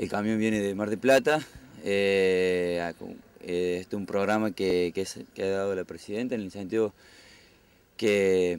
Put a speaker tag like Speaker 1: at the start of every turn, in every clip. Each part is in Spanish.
Speaker 1: El camión viene de Mar de Plata. Eh, eh, este es un programa que, ha dado la presidenta en el sentido que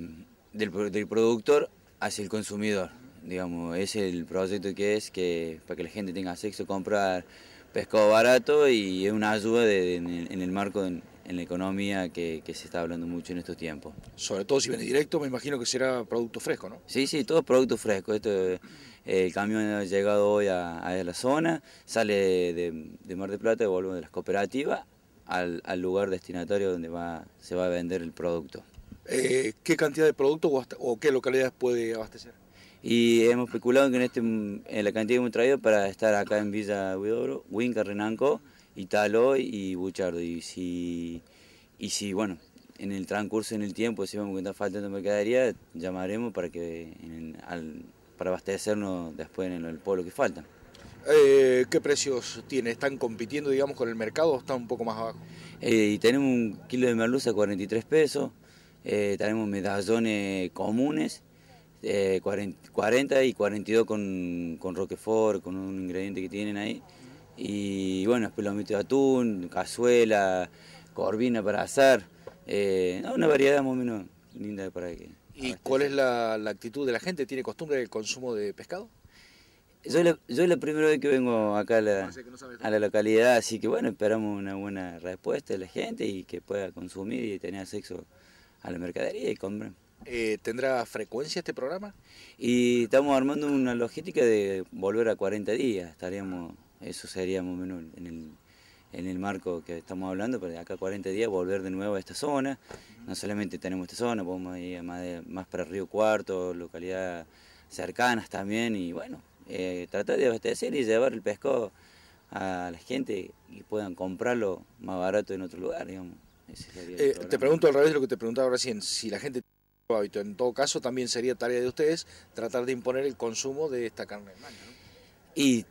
Speaker 1: del, productor hacia el consumidor. Digamos, es el proyecto que es que para que la gente tenga acceso a comprar pescado barato y es una ayuda en, el, en, el, marco de, en la economía que, se está hablando mucho en estos tiempos. Sobre todo si viene directo, me imagino que será producto fresco, ¿no? Sí, sí, todo producto fresco. Eh, el camión ha llegado hoy a, la zona, sale de, Mar del Plata, ...y vuelve de las cooperativas al, lugar destinatario donde se va a vender el producto. Eh, ¿Qué cantidad de producto
Speaker 2: o, qué localidades puede abastecer?
Speaker 1: y hemos especulado que en, este, en la cantidad que hemos traído para estar acá en Villa Huidobro, Winca Renanco, Italo y Buchardo. Y si, y si, bueno, en el transcurso, en el tiempo, si vemos que está faltando mercadería, llamaremos para, que, para abastecernos después en el, pueblo que falta. Eh, ¿Qué precios tiene? ¿Están compitiendo, digamos, con el mercado o están un poco más abajo? Eh, tenemos un kilo de merluza 43 pesos, eh, tenemos medallones comunes, 40, 40, y 42 con, con roquefort, con un ingrediente que tienen ahí. Y bueno, después los de atún, cazuela, corvina para asar. Eh, una variedad más o menos linda para que. ¿Y cuál es la, actitud de la gente? ¿Tiene costumbre el consumo de pescado? Yo es, la, yo primera vez que vengo acá a la, ah, localidad, así que bueno, esperamos una buena respuesta de la gente y que pueda consumir y tener acceso a la mercadería y compren. Eh, ¿Tendrá frecuencia este programa? Y estamos armando una logística de volver a 40 días, estaríamos eso sería más o menos en el, marco que estamos hablando, pero de acá a 40 días volver de nuevo a esta zona. No solamente tenemos esta zona, podemos ir más, más para Río Cuarto, localidades cercanas también, y bueno, eh, tratar de abastecer y llevar el pescado a la gente y puedan comprarlo más barato en otro lugar, digamos. Eh, te pregunto al revés de lo que te preguntaba recién, si la gente tiene hábito, en todo caso
Speaker 2: también sería tarea de ustedes tratar de imponer el consumo de esta carne de ¿no?
Speaker 1: Y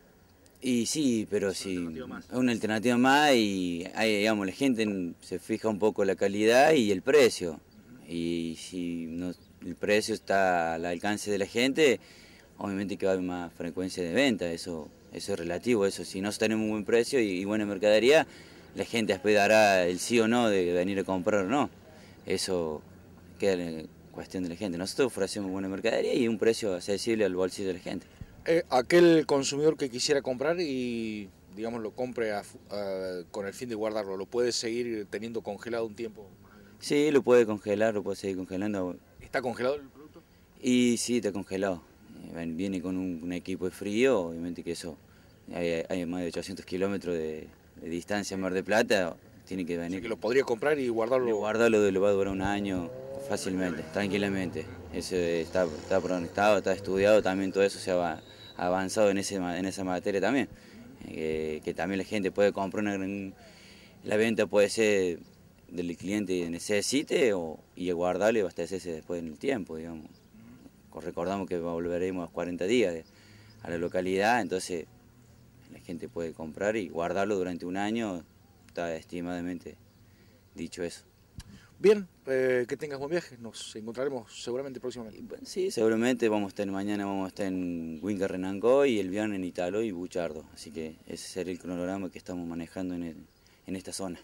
Speaker 1: y sí, pero sí, es una alternativa más y digamos, la gente se fija un poco la calidad y el precio. Y si el precio está al alcance de la gente, obviamente que va a haber más frecuencia de venta, eso, eso es relativo, eso si no tenemos un buen precio y, buena mercadería, la gente esperará el sí o no de venir a comprar o no. Eso queda en cuestión de la gente. Nosotros ofrecemos buena mercadería y un precio accesible al bolsillo de la gente. Eh, aquel consumidor que quisiera
Speaker 2: comprar y, digamos, lo compre con el fin de guardarlo, ¿lo puede seguir teniendo congelado un tiempo?
Speaker 1: Sí, lo puede congelar, lo puede seguir congelando. ¿Está congelado el producto? Y sí, está congelado. Eh, viene con un, equipo de frío, obviamente que eso, hay, más de 800 kilómetros de, distancia en Mar de Plata, tiene que venir. que lo podría comprar y guardarlo. Y guardarlo lo va a durar un año fácilmente, tranquilamente. Eso está, está está estudiado, también todo eso se ha avanzado en, ese, en esa materia también. Eh, que, también la gente puede comprar una, gran, la venta puede ser del cliente necesite o, y guardarlo y abastecerse después en el tiempo, digamos. Recordamos que volveremos a 40 días a la localidad, entonces la gente puede comprar y guardarlo durante un año, está estimadamente dicho eso.
Speaker 2: Bien, eh, que tengas buen viaje. Nos encontraremos seguramente próximamente.
Speaker 1: Sí, seguramente vamos a estar mañana, vamos a estar en Winca Renango y el viernes en Italo y Buchardo. Así que ese será el cronograma que estamos manejando en, en esta zona.